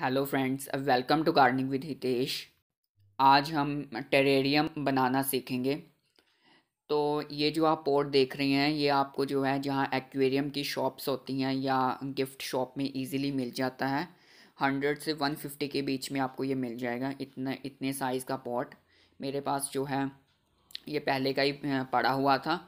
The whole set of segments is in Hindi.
hello friends welcome to gardening with Hitesh आज हम टेरेरियम बनाना सीखेंगे तो ये जो आप पोर्ट देख रहे हैं ये आपको जो है जहाँ एक्वेरियम की शॉप्स होती हैं या गिफ्ट शॉप में इजीली मिल जाता है हंड्रेड से वन फिफ्टी के बीच में आपको ये मिल जाएगा इतना इतने साइज़ का पॉट मेरे पास जो है ये पहले का ही पड़ा हुआ था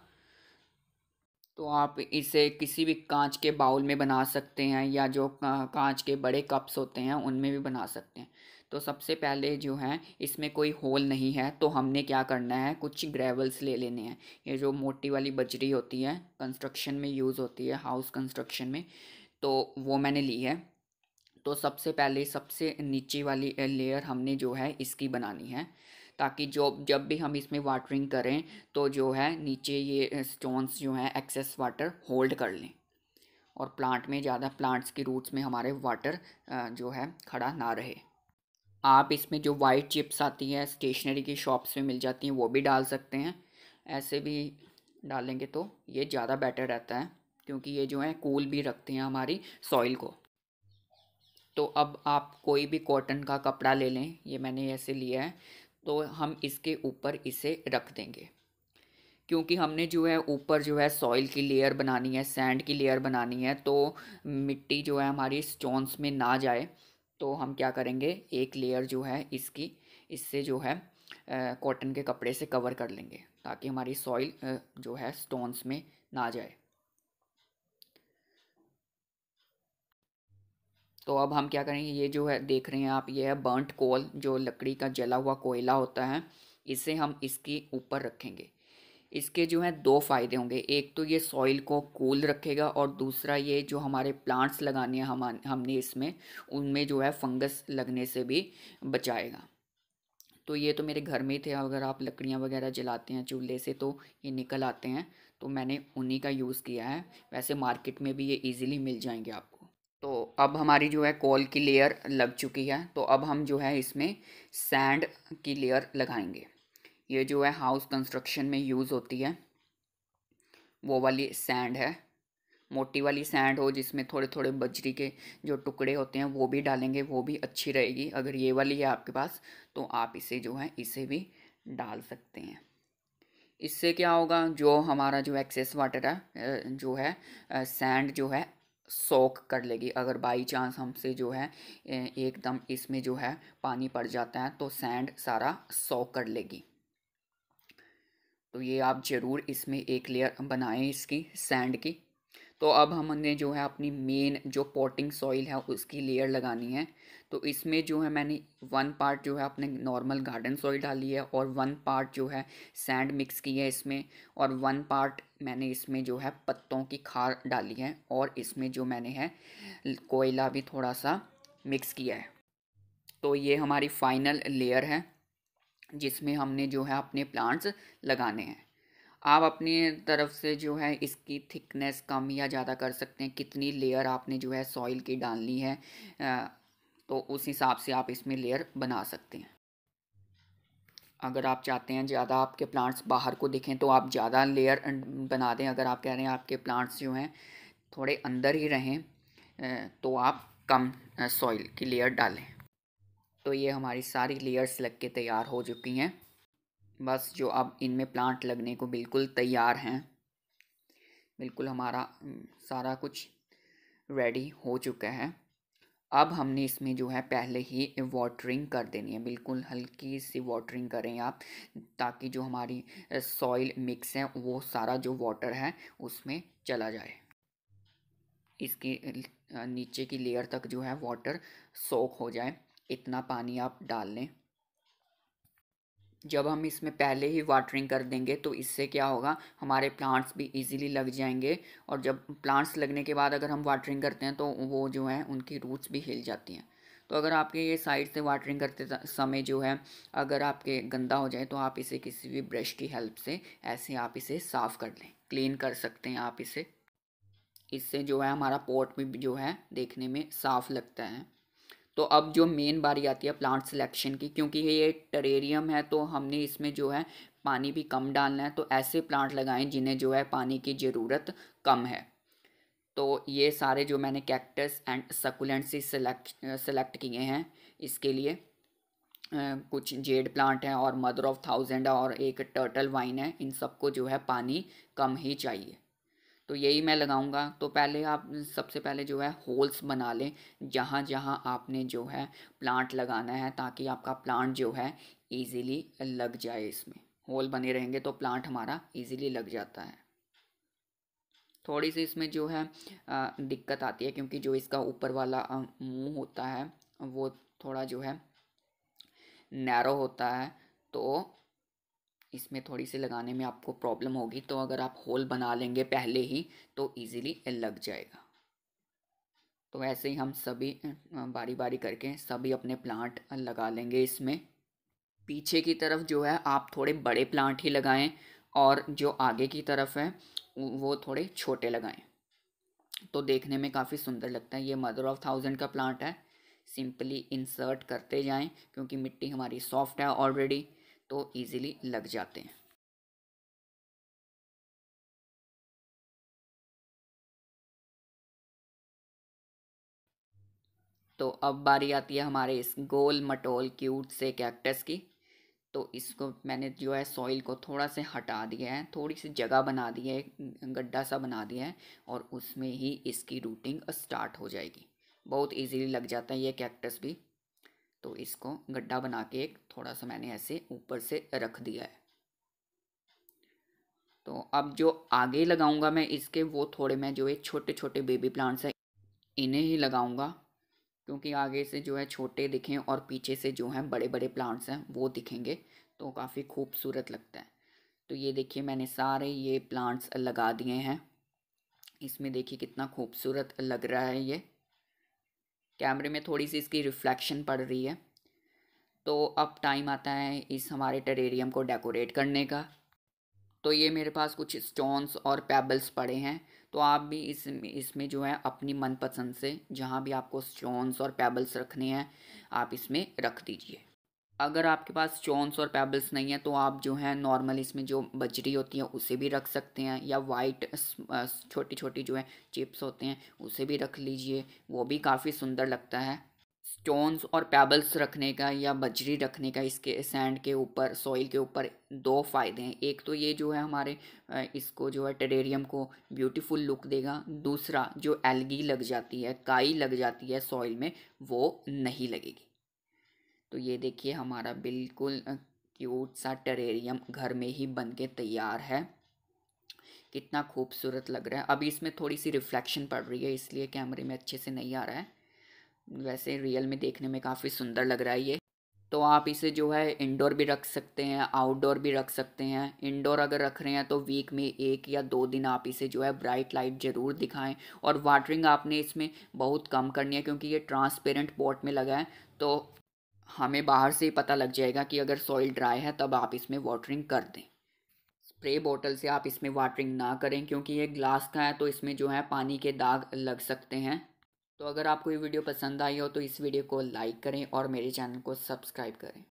तो आप इसे किसी भी कांच के बाउल में बना सकते हैं या जो कांच के बड़े कप्स होते हैं उनमें भी बना सकते हैं तो सबसे पहले जो है इसमें कोई होल नहीं है तो हमने क्या करना है कुछ ग्रेवल्स ले लेने हैं ये जो मोटी वाली बजरी होती है कंस्ट्रक्शन में यूज़ होती है हाउस कंस्ट्रक्शन में तो वो मैंने ली है तो सबसे पहले सबसे नीचे वाली लेयर हमने जो है इसकी बनानी है ताकि जो जब भी हम इसमें वाटरिंग करें तो जो है नीचे ये स्टोन्स जो हैं एक्सेस वाटर होल्ड कर लें और प्लांट में ज़्यादा प्लांट्स की रूट्स में हमारे वाटर जो है खड़ा ना रहे आप इसमें जो वाइट चिप्स आती है स्टेशनरी की शॉप्स में मिल जाती हैं वो भी डाल सकते हैं ऐसे भी डालेंगे तो ये ज़्यादा बेटर रहता है क्योंकि ये जो है कूल भी रखते हैं हमारी सॉइल को तो अब आप कोई भी कॉटन का कपड़ा ले लें ये मैंने ऐसे लिया है तो हम इसके ऊपर इसे रख देंगे क्योंकि हमने जो है ऊपर जो है सॉइल की लेयर बनानी है सैंड की लेयर बनानी है तो मिट्टी जो है हमारी स्टोन्स में ना जाए तो हम क्या करेंगे एक लेयर जो है इसकी इससे जो है कॉटन के कपड़े से कवर कर लेंगे ताकि हमारी सॉइल जो है स्टोन्स में ना जाए तो अब हम क्या करेंगे ये जो है देख रहे हैं आप ये है बर्nt कोल जो लकड़ी का जला हुआ कोयला होता है इसे हम इसके ऊपर रखेंगे इसके जो है दो फायदे होंगे एक तो ये सॉइल को कूल रखेगा और दूसरा ये जो हमारे प्लांट्स लगाने हैं हम हमने इसमें उनमें जो है फंगस लगने से भी बचाएगा तो ये तो मेरे घर में ही थे अगर आप लकड़ियाँ वगैरह जलाते हैं चूल्हे से तो ये निकल आते हैं तो मैंने उन्हीं का यूज़ किया है वैसे मार्केट में भी ये ईजिली मिल जाएंगे आपको तो अब हमारी जो है कॉल की लेयर लग चुकी है तो अब हम जो है इसमें सैंड की लेयर लगाएंगे ये जो है हाउस कंस्ट्रक्शन में यूज़ होती है वो वाली सैंड है मोटी वाली सैंड हो जिसमें थोड़े थोड़े बजरी के जो टुकड़े होते हैं वो भी डालेंगे वो भी अच्छी रहेगी अगर ये वाली है आपके पास तो आप इसे जो है इसे भी डाल सकते हैं इससे क्या होगा जो हमारा जो एक्सेस वाटर है जो है सैंड जो है सोख कर लेगी अगर बाई चांस हमसे जो है एकदम इसमें जो है पानी पड़ जाता है तो सैंड सारा सोख कर लेगी तो ये आप ज़रूर इसमें एक लेयर बनाएं इसकी सैंड की तो अब हमने जो है अपनी मेन जो पॉटिंग सॉइल है उसकी लेयर लगानी है तो इसमें जो है मैंने वन पार्ट जो है अपने नॉर्मल गार्डन सॉइल डाली है और वन पार्ट जो है सैंड मिक्स की है इसमें और वन पार्ट मैंने इसमें जो है पत्तों की खार डाली है और इसमें जो मैंने है कोयला भी थोड़ा सा मिक्स किया है तो ये हमारी फाइनल लेयर है जिसमें हमने जो है अपने प्लांट्स लगाने हैं आप अपनी तरफ से जो है इसकी थिकनेस कम या ज़्यादा कर सकते हैं कितनी लेयर आपने जो है सॉइल की डालनी है तो उस हिसाब से आप इसमें लेयर बना सकते हैं अगर आप चाहते हैं ज़्यादा आपके प्लांट्स बाहर को दिखें तो आप ज़्यादा लेयर बना दें अगर आप कह रहे हैं आपके प्लांट्स जो हैं थोड़े अंदर ही रहें तो आप कम सॉइल की लेयर डालें तो ये हमारी सारी लेयर्स लग के तैयार हो चुकी हैं बस जो अब इनमें प्लांट लगने को बिल्कुल तैयार हैं बिल्कुल हमारा सारा कुछ रेडी हो चुका है अब हमने इसमें जो है पहले ही वाटरिंग कर देनी है बिल्कुल हल्की सी वाटरिंग करें आप ताकि जो हमारी सॉइल मिक्स है वो सारा जो वाटर है उसमें चला जाए इसकी नीचे की लेयर तक जो है वाटर सोख हो जाए इतना पानी आप डाल लें जब हम इसमें पहले ही वाटरिंग कर देंगे तो इससे क्या होगा हमारे प्लांट्स भी इजीली लग जाएंगे और जब प्लांट्स लगने के बाद अगर हम वाटरिंग करते हैं तो वो जो है उनकी रूट्स भी हिल जाती हैं तो अगर आपके ये साइड से वाटरिंग करते समय जो है अगर आपके गंदा हो जाए तो आप इसे किसी भी ब्रश की हेल्प से ऐसे आप इसे साफ़ कर लें क्लीन कर सकते हैं आप इसे इससे जो है हमारा पॉट भी जो है देखने में साफ़ लगता है तो अब जो मेन बारी आती है प्लांट सिलेक्शन की क्योंकि ये टरेरियम है तो हमने इसमें जो है पानी भी कम डालना है तो ऐसे प्लांट लगाएं जिन्हें जो है पानी की ज़रूरत कम है तो ये सारे जो मैंने cactus and succulent select select किए हैं इसके लिए कुछ जेड प्लांट हैं और मदर ऑफ थाउजेंड और एक टर्टल वाइन है इन सबको जो है पानी कम ही चाहिए तो यही मैं लगाऊंगा तो पहले आप सबसे पहले जो है होल्स बना लें जहाँ जहाँ आपने जो है प्लांट लगाना है ताकि आपका प्लांट जो है ईज़िली लग जाए इसमें होल बने रहेंगे तो प्लांट हमारा ईज़िली लग जाता है थोड़ी सी इसमें जो है दिक्कत आती है क्योंकि जो इसका ऊपर वाला मुंह होता है वो थोड़ा जो है नैरो होता है तो इसमें थोड़ी सी लगाने में आपको प्रॉब्लम होगी तो अगर आप होल बना लेंगे पहले ही तो ईज़िली लग जाएगा तो ऐसे ही हम सभी बारी बारी करके सभी अपने प्लांट लगा लेंगे इसमें पीछे की तरफ जो है आप थोड़े बड़े प्लांट ही लगाएं और जो आगे की तरफ है वो थोड़े छोटे लगाएं तो देखने में काफ़ी सुंदर लगता है ये मदर ऑफ थाउजेंड का प्लांट है सिंपली इंसर्ट करते जाएं क्योंकि मिट्टी हमारी सॉफ्ट है ऑलरेडी तो ईज़िली लग जाते हैं तो अब बारी आती है हमारे इस गोल मटोल क्यूट से कैक्टस की तो इसको मैंने जो है सॉइल को थोड़ा से हटा दिया है थोड़ी सी जगह बना दी है गड्ढा सा बना दिया है और उसमें ही इसकी रूटिंग स्टार्ट हो जाएगी बहुत इजीली लग जाता है ये कैक्टस भी तो इसको गड्ढा बना के एक थोड़ा सा मैंने ऐसे ऊपर से रख दिया है तो अब जो आगे लगाऊंगा मैं इसके वो थोड़े मैं जो है छोटे छोटे बेबी प्लांट्स हैं इन्हें ही लगाऊंगा क्योंकि आगे से जो है छोटे दिखें और पीछे से जो हैं बड़े बड़े प्लांट्स हैं वो दिखेंगे तो काफ़ी खूबसूरत लगता है तो ये देखिए मैंने सारे ये प्लांट्स लगा दिए हैं इसमें देखिए कितना खूबसूरत लग रहा है ये कैमरे में थोड़ी सी इसकी रिफ्लेक्शन पड़ रही है तो अब टाइम आता है इस हमारे टेरेरियम को डेकोरेट करने का तो ये मेरे पास कुछ स्टोन्स और पेबल्स पड़े हैं तो आप भी इस इसमें जो है अपनी मनपसंद से जहाँ भी आपको स्टोन्स और पेबल्स रखने हैं आप इसमें रख दीजिए अगर आपके पास चौंस और पेबल्स नहीं है तो आप जो है नॉर्मल इसमें जो बजरी होती है उसे भी रख सकते हैं या वाइट छोटी छोटी जो है चिप्स होते हैं उसे भी रख लीजिए वो भी काफ़ी सुंदर लगता है स्टोन्स और पेबल्स रखने का या बजरी रखने का इसके सैंड के ऊपर सॉइल के ऊपर दो फ़ायदे हैं एक तो ये जो है हमारे इसको जो है टेरेरियम को ब्यूटीफुल लुक देगा दूसरा जो एलगी लग जाती है काई लग जाती है सॉइल में वो नहीं लगेगी तो ये देखिए हमारा बिल्कुल क्यूट सा टेरेरियम घर में ही बन के तैयार है कितना खूबसूरत लग रहा है अभी इसमें थोड़ी सी रिफ्लेक्शन पड़ रही है इसलिए कैमरे में अच्छे से नहीं आ रहा है वैसे रियल में देखने में काफ़ी सुंदर लग रहा है ये तो आप इसे जो है इंडोर भी रख सकते हैं आउटडोर भी रख सकते हैं इंडोर अगर रख रहे हैं तो वीक में एक या दो दिन आप इसे जो है ब्राइट लाइट ज़रूर दिखाएं और वाटरिंग आपने इसमें बहुत कम करनी है क्योंकि ये ट्रांसपेरेंट पॉट में लगा है तो हमें बाहर से ही पता लग जाएगा कि अगर सॉइल ड्राई है तब आप इसमें वाटरिंग कर दें स्प्रे बोतल से आप इसमें वाटरिंग ना करें क्योंकि ये ग्लास का है तो इसमें जो है पानी के दाग लग सकते हैं तो अगर आपको ये वीडियो पसंद आई हो तो इस वीडियो को लाइक करें और मेरे चैनल को सब्सक्राइब करें